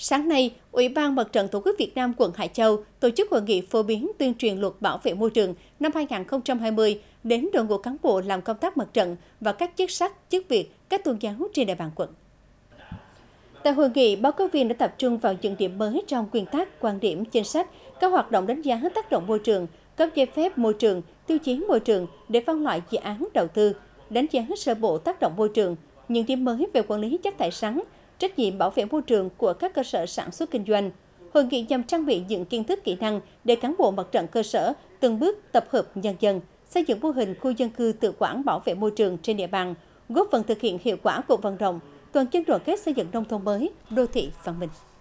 Sáng nay, Ủy ban Mặt trận Tổ quốc Việt Nam quận Hải Châu tổ chức hội nghị phổ biến tuyên truyền luật bảo vệ môi trường năm 2020 đến đội ngũ cán bộ làm công tác mặt trận và các chức sắc, chức việc, các tôn giáo trên địa bàn quận. Tại hội nghị, báo cáo viên đã tập trung vào những điểm mới trong nguyên tắc, quan điểm, chính sách, các hoạt động đánh giá tác động môi trường, cấp giấy phép môi trường, tiêu chí môi trường để phân loại dự án đầu tư, đánh giá sơ bộ tác động môi trường, những điểm mới về quản lý chất thải rắn, trách nhiệm bảo vệ môi trường của các cơ sở sản xuất kinh doanh. Hội nghị nhằm trang bị những kiến thức kỹ năng để cán bộ mặt trận cơ sở từng bước tập hợp nhân dân, xây dựng mô hình khu dân cư tự quản bảo vệ môi trường trên địa bàn, góp phần thực hiện hiệu quả cuộc vận động toàn dân đoàn kết xây dựng nông thôn mới, đô thị văn minh.